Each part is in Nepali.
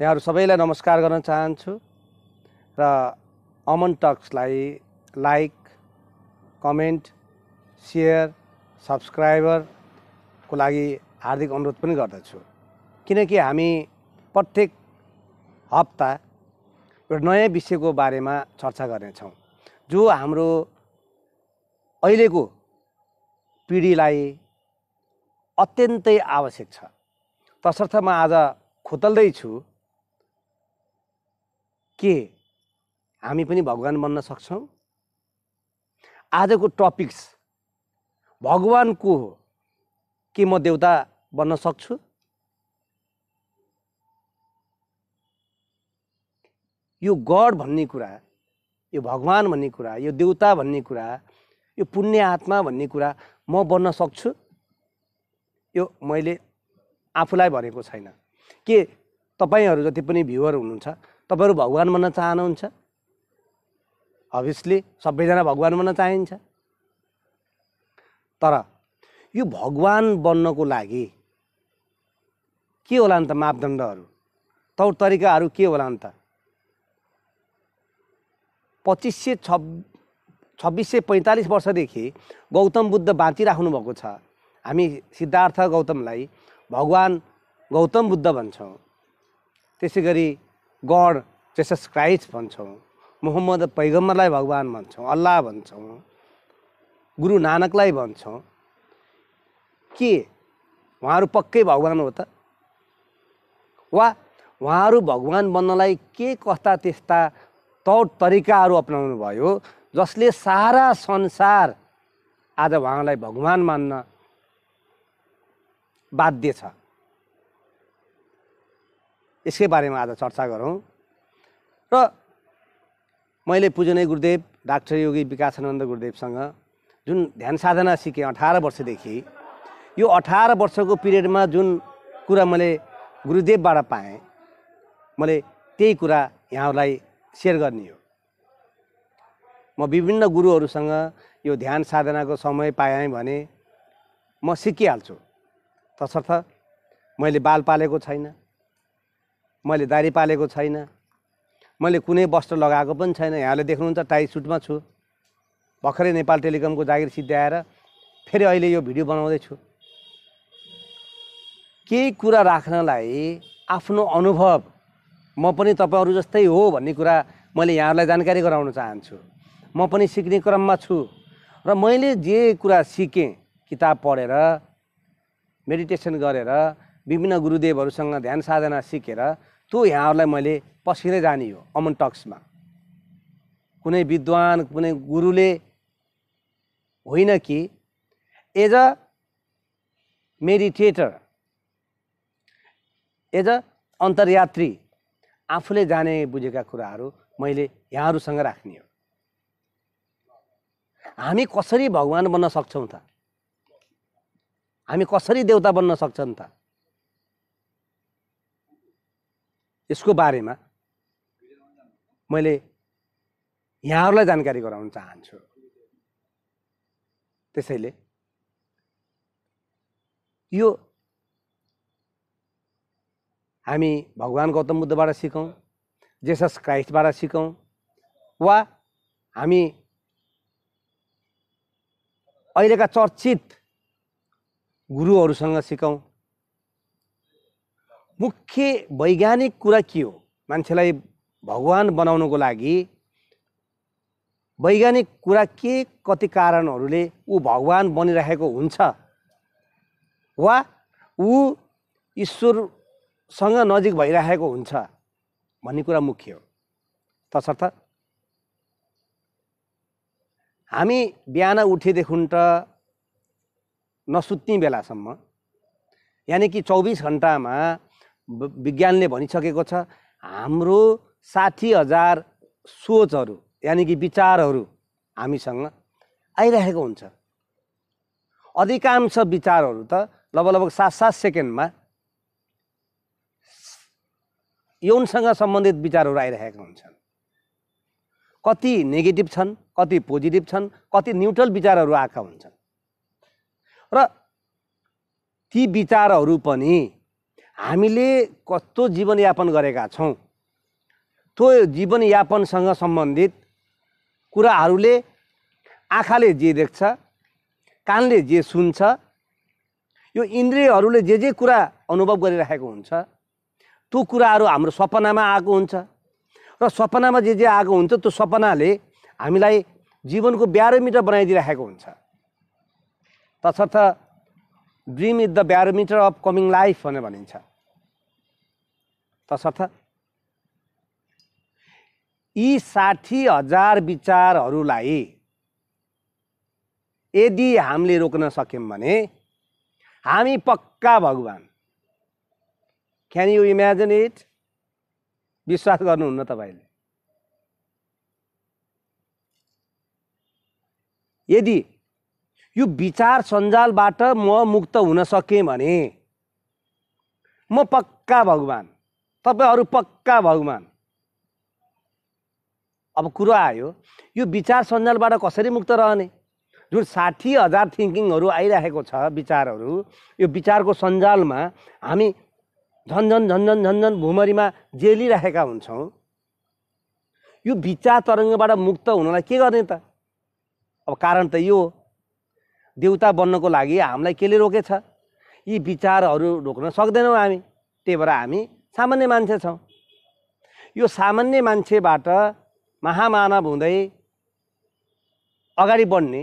यहाँहरू सबैलाई नमस्कार गर्न चाहन्छु र अमन टक्सलाई लाइक कमेन्ट सेयर सब्सक्राइबरको लागि हार्दिक अनुरोध पनि गर्दछु किनकि हामी प्रत्येक हप्ता एउटा नयाँ विषयको बारेमा चर्चा गर्नेछौँ जो हाम्रो अहिलेको पिँढीलाई अत्यन्तै आवश्यक छ तसर्थ म आज खुतल्दैछु के हामी पनि भगवान् बन्न सक्छौँ आजको टपिक्स भगवान् को हो के म देउता बन्न सक्छु यो गड भन्ने कुरा यो भगवान् भन्ने कुरा यो देउता भन्ने कुरा यो पुण्य आत्मा भन्ने कुरा म बन्न सक्छु यो मैले आफूलाई भनेको छैन के तपाईँहरू जति पनि भ्युवर हुनुहुन्छ तपाईँहरू भगवान् बन्न चाहनुहुन्छ अभियसली सबैजना भगवान् बन्न चाहिन्छ तर यो भगवान् बन्नको लागि के होला नि त मापदण्डहरू तौर तरिकाहरू के होला नि त पच्चिस सय छब् छब्बिस सय पैँतालिस वर्षदेखि गौतम बुद्ध बाँचिराख्नु भएको छ हामी सिद्धार्थ गौतमलाई भगवान् गौतम बुद्ध भन्छौँ त्यसै गरी गड जेसस क्राइस्ट भन्छौँ मोहम्मद पैगम्बरलाई भगवान् भन्छौँ अल्लाह भन्छौँ गुरु नानकलाई भन्छौँ के उहाँहरू पक्कै भगवान् हो त वा उहाँहरू भगवान् बन्नलाई के कस्ता त्यस्ता तौर तरिकाहरू अप्नाउनु भयो जसले सारा संसार आज उहाँलाई भगवान् मान्न बाध्य छ यसकै बारेमा आज चर्चा गरौँ र मैले पूजनै गुरुदेव डाक्टर योगी विकासानन्द गुरुदेवसँग जुन ध्यान साधना सिकेँ अठार वर्षदेखि यो अठार वर्षको पिरियडमा जुन कुरा मैले गुरुदेवबाट पाएँ मैले त्यही कुरा यहाँहरूलाई सेयर गर्ने हो म विभिन्न गुरुहरूसँग यो ध्यान साधनाको समय पाएँ भने म सिकिहाल्छु तसर्थ मैले बाल पालेको छैन मैले दारी पालेको छैन मैले कुनै वस्त्र लगाएको पनि छैन यहाँले देख्नुहुन्छ टाई सुटमा छु भर्खरै नेपाल टेलिकमको जागिर सिद्ध्याएर फेरि अहिले यो भिडियो बनाउँदैछु केही कुरा राख्नलाई आफ्नो अनुभव म पनि तपाईँहरू जस्तै हो भन्ने कुरा मैले यहाँहरूलाई जानकारी गराउन चाहन्छु म पनि सिक्ने क्रममा छु र मैले जे कुरा सिकेँ किताब पढेर मेडिटेसन गरेर विभिन्न गुरुदेवहरूसँग ध्यान साधना सिकेर त्यो यहाँहरूलाई मैले पसिनै जाने हो अमन टक्समा कुनै विद्वान कुनै गुरुले होइन कि as a meditator as a अन्तर्यात्री आफूले जाने बुझेका कुराहरू मैले यहाँहरूसँग राख्ने हो हामी कसरी भगवान् बन्न सक्छौँ त हामी कसरी देउता बन्न सक्छौँ त यसको बारेमा मैले यहाँहरूलाई जानकारी गराउन चाहन्छु त्यसैले यो हामी भगवान् गौतम बुद्धबाट सिकौँ जेसस क्राइस्टबाट सिकौँ वा हामी अहिलेका चर्चित गुरुहरूसँग सिकौँ मुख्य वैज्ञानिक कुरा के हो मान्छेलाई भगवान बनाउनुको लागि वैज्ञानिक कुरा के कति कारणहरूले ऊ भगवान बनिरहेको हुन्छ वा ऊ ईश्वरसँग नजिक भइरहेको हुन्छ भन्ने कुरा मुख्य हो तसर्थ हामी बिहान उठेदेखि त नसुत्ने बेलासम्म यानि कि चौबिस घन्टामा विज्ञानले भनिसकेको छ हाम्रो साठी हजार सोचहरू यानि कि विचारहरू हामीसँग आइरहेको हुन्छ अधिकांश विचारहरू त लगभग लगभग सात सात सेकेन्डमा यौनसँग सम्बन्धित विचारहरू आइरहेका हुन्छन् कति नेगेटिभ छन् कति पोजिटिभ छन् कति न्युट्रल विचारहरू आएका हुन्छन् र ती विचारहरू पनि हामीले कस्तो जीवनयापन गरेका छौँ त्यो जीवनयापनसँग सम्बन्धित कुराहरूले आँखाले जे देख्छ कानले जे सुन्छ यो इन्द्रियहरूले जे जे कुरा अनुभव गरिराखेको हुन्छ त्यो कुराहरू हाम्रो सपनामा आएको हुन्छ र सपनामा जे जे आएको हुन्छ त्यो सपनाले हामीलाई जीवनको ब्यारोमिटर बनाइदिइराखेको हुन्छ तसर्थ dream is the barometer of coming life भनेर भनिन्छ तसर्थ यी साठी हजार विचारहरूलाई यदि हामीले रोक्न सक्यौँ भने हामी पक्का भगवान् क्यान यु इमेजिन इट विश्वास गर्नुहुन्न तपाईँले यदि यो विचार सञ्जालबाट म मुक्त हुन सकेँ भने म पक्का भगवान् तपाईँहरू पक्का भगवान् अब कुरो आयो यो विचार सञ्जालबाट कसरी मुक्त रहने जुन साठी हजार थिङ्किङहरू आइरहेको छ विचारहरू यो विचारको सञ्जालमा हामी झन्झन झन्झन झन्झन भुमरीमा जेलिरहेका हुन्छौँ यो विचार तरङ्गबाट मुक्त हुनलाई के गर्ने त अब कारण त यो देउता बन्नको लागि हामीलाई केले रोकेछ यी विचारहरू रोक्न सक्दैनौँ हामी त्यही भएर हामी सामान्य मान्छे छौँ यो सामान्य मान्छेबाट महामानव हुँदै अगाडि बढ्ने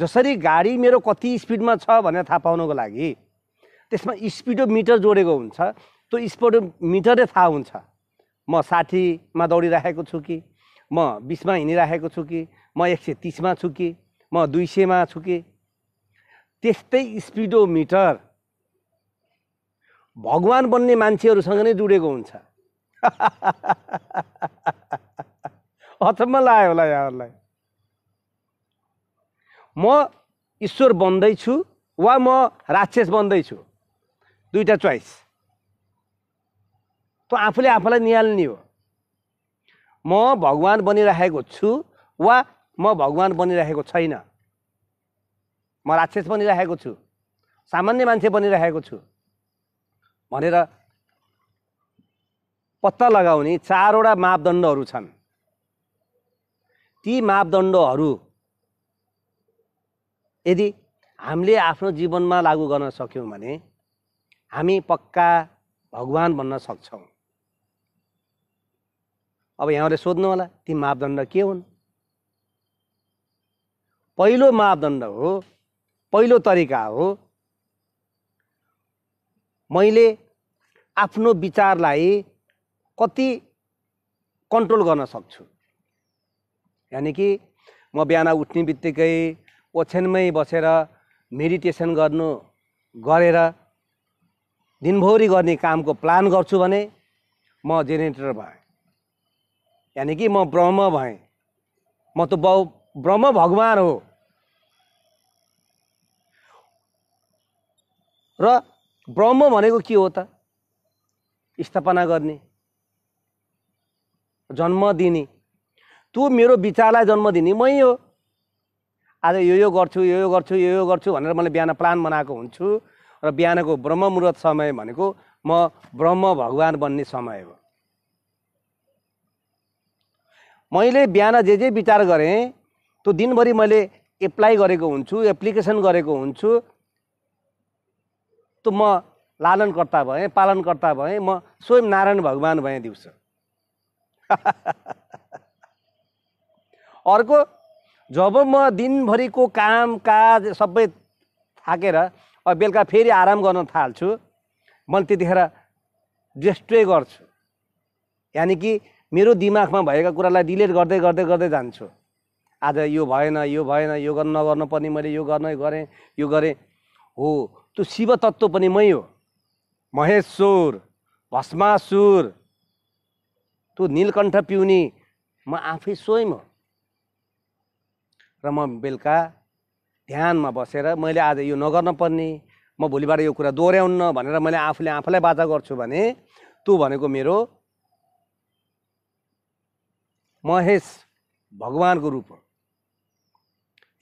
जसरी गाडी मेरो कति स्पिडमा छ भनेर थाहा पाउनको लागि त्यसमा स्पिडो मिटर जोडेको हुन्छ त्यो मिटरै थाहा हुन्छ म साठीमा दौडिराखेको छु कि म बिसमा हिँडिराखेको छु कि म एक सय तिसमा छु कि म दुई सयमा छु कि त्यस्तै स्पिडोमिटर भगवान् बन्ने मान्छेहरूसँग नै जुडेको हुन्छ अचम्म लाग्यो होला यहाँहरूलाई म ईश्वर बन्दैछु वा म राक्षस बन्दैछु दुईवटा चोइस त आफूले आफूलाई निहाल्ने हो म भगवान् बनिराखेको छु वा म भगवान् बनिराखेको छैन म राक्षस बनिराखेको छु सामान्य मान्छे बनिराखेको छु भनेर पत्ता लगाउने चारवटा मापदण्डहरू छन् ती मापदण्डहरू यदि हामीले आफ्नो जीवनमा लागु गर्न सक्यौँ भने हामी पक्का भगवान् बन्न सक्छौँ अब यहाँले सोध्नु होला ती मापदण्ड के हुन् पहिलो मापदण्ड हो पहिलो तरिका हो मैले आफ्नो विचारलाई कति कन्ट्रोल गर्न सक्छु यानि कि म बिहान उठ्ने बित्तिकै ओछ्यानमै बसेर मेडिटेसन गर्नु गरेर दिनभरि गर्ने कामको प्लान गर्छु भने म जेनेरेटर भएँ यानि कि म ब्रह्म भएँ म त बहु ब्रह्म भगवान हो र ब्रह्म भनेको के हो त स्थापना गर्ने जन्म दिने तु मेरो विचारलाई जन्म दिने मै हो आज यो यो गर्छु यो यो गर्छु यो यो गर्छु भनेर मैले बिहान प्लान बनाएको हुन्छु र बिहानको ब्रह्म मुहूर्त समय भनेको म ब्रह्म भगवान बन्ने समय हो मैले बिहान जे जे विचार गरेँ त्यो दिनभरि मैले एप्लाई गरेको हुन्छु एप्लिकेसन गरेको हुन्छु त म लालनकर्ता भएँ पालनकर्ता भएँ म स्वयं नारायण भगवान् भएँ दिउँसो अर्को जब म दिनभरिको काम काज सबै थाकेर अब बेलुका फेरि आराम गर्न थाल्छु मैले त्यतिखेर डिस्ट्रे गर्छु यानि कि मेरो दिमागमा भएका कुरालाई डिलेट गर्दै गर्दै गर्दै जान्छु आज यो भएन यो भएन यो गर्न नगर्नु पर्ने मैले यो गर्न गरेँ यो गरेँ हो त्यो शिव तत्त्व पनि मै हो महेश्वर भस्मासुर त्यो नीलकण्ठ पिउने म आफै स्वयं हो र म बेलुका ध्यानमा बसेर मैले आज यो नगर्न पर्ने म भोलिबाट यो कुरा दोहोऱ्याउन्न भनेर मैले आफूले आफूलाई बाधा गर्छु भने त्यो भनेको मेरो महेश भगवान्को रूप हो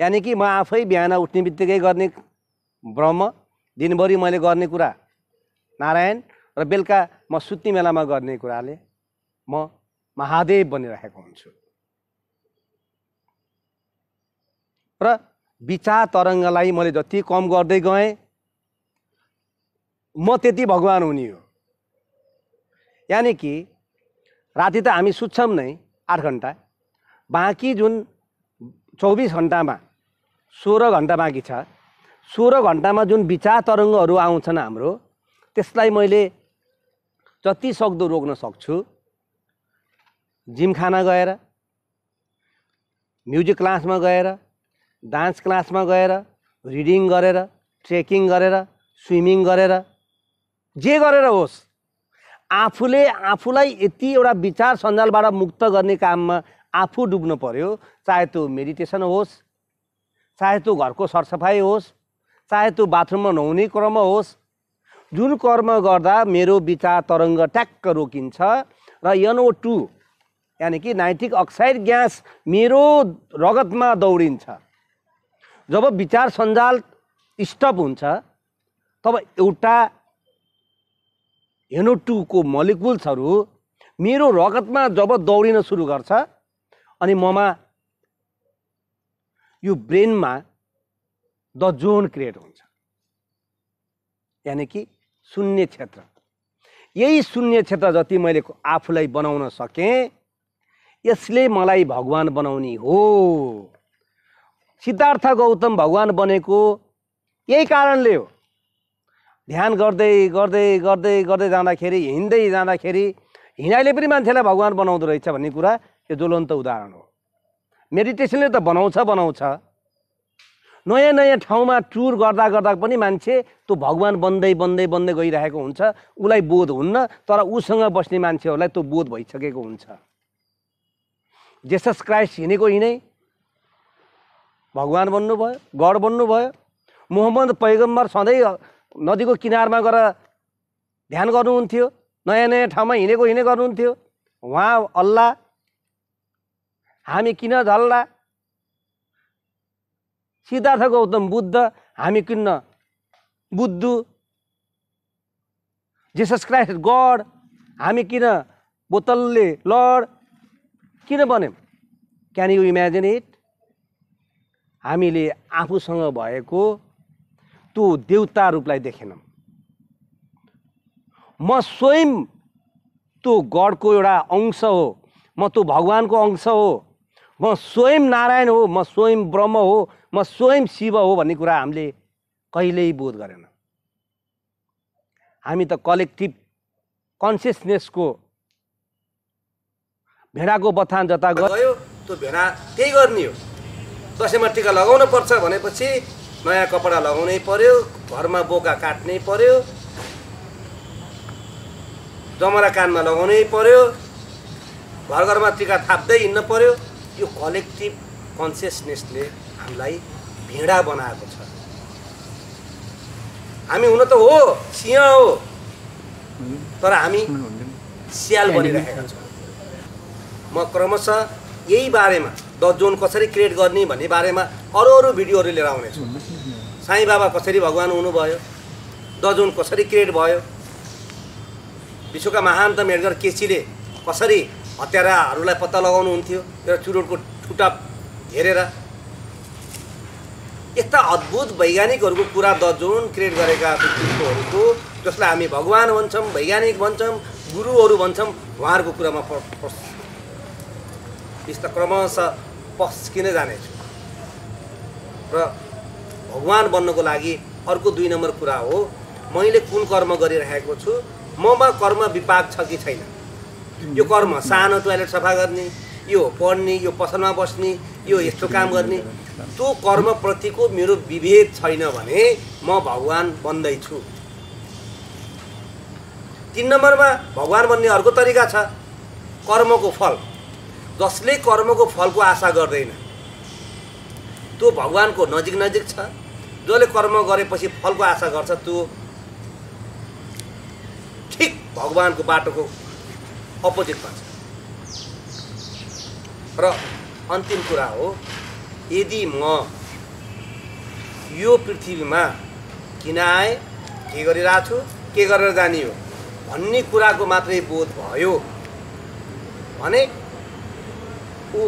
यानि कि म आफै बिहान उठ्ने बित्तिकै गर्ने ब्रह्म दिनभरि मैले गर्ने कुरा नारायण र बेलुका म सुत्ने बेलामा गर्ने कुराले म महादेव बनिरहेको हुन्छु र विचार तरङ्गलाई मैले जति कम गर्दै गएँ म त्यति भगवान् हुने हो यानि कि राति त हामी सुत्छौँ नै आठ घन्टा बाँकी जुन चौबिस घन्टामा सोह्र घन्टा बाँकी छ सोह्र घन्टामा जुन विचार तरङ्गहरू आउँछन् हाम्रो त्यसलाई मैले जति सक्दो रोक्न सक्छु जिमखाना गएर म्युजिक क्लासमा गएर डान्स क्लासमा गएर रिडिङ गरेर ट्रेकिङ गरेर स्विमिङ गरेर जे गरेर होस् आफूले आफूलाई यति एउटा विचार सञ्जालबाट मुक्त गर्ने काममा आफू डुब्नु पर्यो चाहे त्यो मेडिटेसन होस् चाहे त्यो घरको सरसफाइ होस् चाहे त्यो बाथरुममा नहुने क्रम होस् जुन कर्म गर्दा मेरो विचार तरङ्ग ट्याक्क रोकिन्छ र यनो टू यानि कि नाइट्रिक अक्साइड ग्यास मेरो रगतमा दौडिन्छ जब विचार सञ्जाल स्टप हुन्छ तब एउटा हेनो टूको मलिकुल्सहरू मेरो रगतमा जब दौडिन सुरु गर्छ अनि ममा यो ब्रेनमा द जोन क्रिएट हुन्छ यानि कि शून्य क्षेत्र यही शून्य क्षेत्र जति मैले आफूलाई बनाउन सकेँ यसले मलाई भगवान बनाउने हो सिद्धार्थ गौतम भगवान् बनेको यही कारणले हो ध्यान गर्दै गर्दै गर्दै गर्दै जाँदाखेरि हिँड्दै जाँदाखेरि हिँडाइले पनि मान्छेलाई भगवान् बनाउँदो रहेछ भन्ने कुरा यो ज्वलन्त उदाहरण हो मेडिटेसनले त बनाउँछ बनाउँछ नयाँ नयाँ ठाउँमा टुर गर्दा गर्दा पनि मान्छे त्यो भगवान् बन्दै बन्दै बन्दै गइरहेको हुन्छ उसलाई बोध हुन्न तर उसँग बस्ने मान्छेहरूलाई त्यो बोध भइसकेको हुन्छ जेसस क्राइस्ट हिँडेको हिँडै भगवान् बन्नुभयो गड बन्नुभयो मोहम्मद पैगम्बर सधैँ नदीको किनारमा गएर ध्यान गर्नुहुन्थ्यो नयाँ नयाँ ठाउँमा हिँडेको हिँडे गर्नुहुन्थ्यो उहाँ अल्ला हामी किन झल्ला सिद्धार्थ गौतम बुद्ध हामी किन्न बुद्धु जेसस क्राइस्ट गड हामी किन बोतलले लड किन बन्यौँ क्यान यु इमेजिन इट हामीले आफूसँग भएको त्यो देउता रूपलाई देखेनौँ म स्वयं त्यो गडको एउटा अंश हो म त्यो भगवान्को अंश हो म स्वयं नारायण हो म स्वयं ब्रह्म हो म स्वयं शिव हो भन्ने कुरा हामीले कहिल्यै बोध गरेन हामी त कलेक्टिभ कन्सियसनेसको भेडाको बथान जता गयो त्यो भेडा त्यही गर्ने हो दसैँमा टिका लगाउनु पर्छ भनेपछि नयाँ कपडा लगाउनै पर्यो घरमा बोका काट्नै पर्यो जमरा कानमा लगाउनै पर्यो घर घरमा टिका थाप्दै हिँड्न पर्यो यो कलेक्टिभ कन्सियसनेसले हामीलाई भिडा बनाएको छ हामी हुन त हो सिंह हो तर हामी स्याल बनिरहेका छौँ म क्रमशः यही बारेमा द जोन कसरी क्रिएट गर्ने भन्ने बारेमा अरू अरू भिडियोहरू लिएर आउनेछु साई बाबा कसरी भगवान् हुनुभयो द जोन कसरी क्रिएट भयो विश्वका महानतम हेडगर केसीले कसरी हत्याराहरूलाई पत्ता लगाउनुहुन्थ्यो र चुरोटको ठुटा हेरेर यस्ता अद्भुत वैज्ञानिकहरूको कुरा द जोन क्रिएट गरेका व्यक्तित्वहरूको जसलाई हामी भगवान् भन्छौँ वैज्ञानिक भन्छौँ गुरुहरू भन्छौँ उहाँहरूको कुरामा यस्ता क्रमशः पस्किन जानेछु र भगवान् बन्नको लागि अर्को दुई नम्बर कुरा हो मैले कुन कर्म गरिरहेको छु ममा कर्म विपाक छ कि छैन यो कर्म सानो टोयलेट सफा गर्ने यो पढ्ने यो पसलमा बस्ने यो यस्तो काम गर्ने त्यो कर्मप्रतिको मेरो विभेद छैन भने म भगवान् बन्दैछु तिन नम्बरमा भगवान् बन्ने अर्को तरिका छ कर्मको फल जसले कर्मको फलको आशा गर्दैन त्यो भगवान्को नजिक नजिक छ जसले कर्म गरेपछि फलको आशा गर्छ त्यो ठिक भगवान्को बाटोको अपोजिटमा छ र अन्तिम कुरा हो यदि म यो पृथ्वीमा किन आएँ के गरिरहेको छु के गरेर जाने हो भन्ने कुराको मात्रै बोध भयो भने ऊ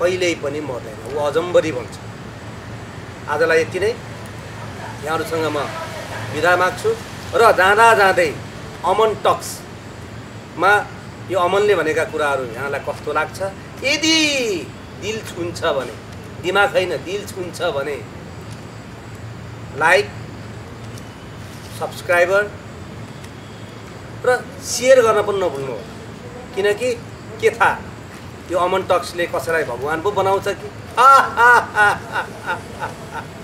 कहिल्यै पनि मर्दैन ऊ अजम्बरी भन्छ आजलाई यति नै यहाँहरूसँग म विदा माग्छु र जाँदा जाँदै अमन टक्समा यो अमनले भनेका कुराहरू यहाँलाई कस्तो लाग्छ यदि दिल छुन्छ भने दिमाग होइन दिल छुन्छ भने लाइक सब्सक्राइबर र सेयर गर्न पनि नभुल्नु होला किनकि के थाहा यो अमन टक्सले कसैलाई भगवान् पो बनाउँछ कि